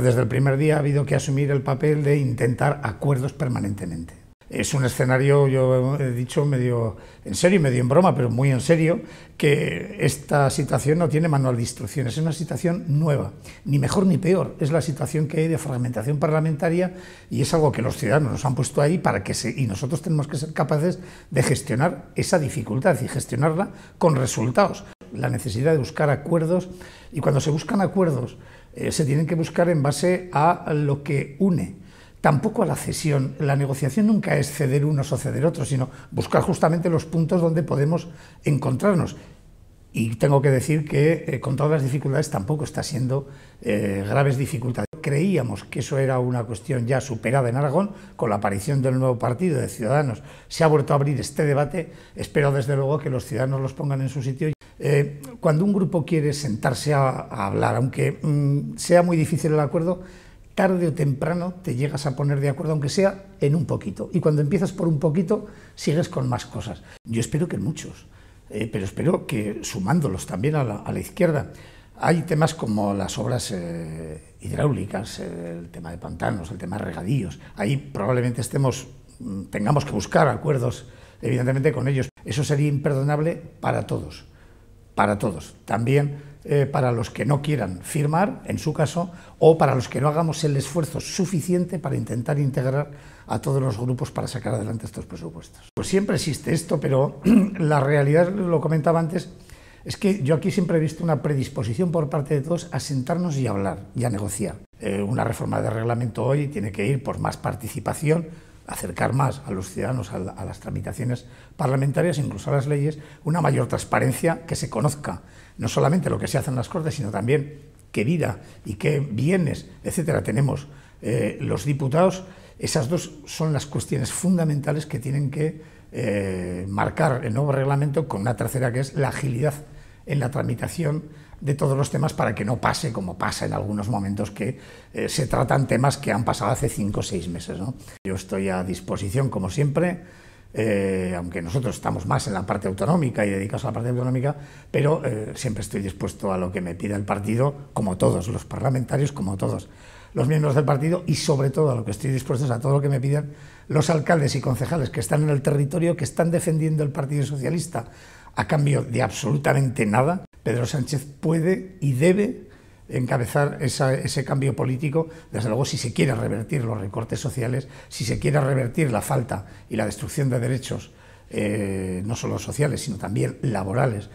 Desde el primer día ha habido que asumir el papel de intentar acuerdos permanentemente. Es un escenario, yo he dicho medio en serio, y medio en broma, pero muy en serio, que esta situación no tiene manual de instrucciones, es una situación nueva, ni mejor ni peor, es la situación que hay de fragmentación parlamentaria y es algo que los ciudadanos nos han puesto ahí para que se, y nosotros tenemos que ser capaces de gestionar esa dificultad y gestionarla con resultados. La necesidad de buscar acuerdos y cuando se buscan acuerdos eh, se tienen que buscar en base a lo que une, tampoco a la cesión. La negociación nunca es ceder unos o ceder otros, sino buscar justamente los puntos donde podemos encontrarnos. Y tengo que decir que eh, con todas las dificultades tampoco está siendo eh, graves dificultades. Creíamos que eso era una cuestión ya superada en Aragón, con la aparición del nuevo partido de Ciudadanos se ha vuelto a abrir este debate. Espero desde luego que los ciudadanos los pongan en su sitio. Eh, cuando un grupo quiere sentarse a, hablar, aunque mm, sea muy difícil el acuerdo, tarde o temprano te llegas a poner de acuerdo, aunque sea en un poquito. Y cuando empiezas por un poquito, sigues con más cosas. Yo espero que muchos, eh, pero espero que sumándolos también a la, izquierda. Hay temas como las obras eh, hidráulicas, el tema de pantanos, el tema de regadíos. Ahí probablemente estemos, mm, tengamos que buscar acuerdos, evidentemente, con ellos. Eso sería imperdonable para todos para todos, también eh, para los que no quieran firmar, en su caso, o para los que no hagamos el esfuerzo suficiente para intentar integrar a todos los grupos para sacar adelante estos presupuestos. Pues siempre existe esto, pero la realidad, lo comentaba antes, es que yo aquí siempre he visto una predisposición por parte de todos a sentarnos y hablar y a negociar. Eh, una reforma de reglamento hoy tiene que ir por más participación, acercar más a los ciudadanos a, las tramitaciones parlamentarias, incluso a las leyes, una mayor transparencia, que se conozca no solamente lo que se hace en las Cortes, sino también qué vida y qué bienes, etcétera, tenemos eh, los diputados. Esas dos son las cuestiones fundamentales que tienen que eh, marcar el nuevo reglamento con una tercera que es la agilidad en la tramitación de todos los temas para que no pase como pasa en algunos momentos que eh, se tratan temas que han pasado hace cinco o seis meses. Yo estoy a disposición, como siempre, eh, aunque nosotros estamos más en la parte autonómica y dedicados a la parte autonómica, pero eh, siempre estoy dispuesto a lo que me pida el partido, como todos los parlamentarios, como todos los miembros del partido y sobre todo a lo que estoy dispuesto es a todo lo que me pidan los alcaldes y concejales que están en el territorio, que están defendiendo el Partido Socialista a cambio de absolutamente nada, Pedro Sánchez puede y debe encabezar ese cambio político, desde luego si se quiere revertir los recortes sociales, si se quiere revertir la falta y la destrucción de derechos, eh, no solo sociales, sino también laborales.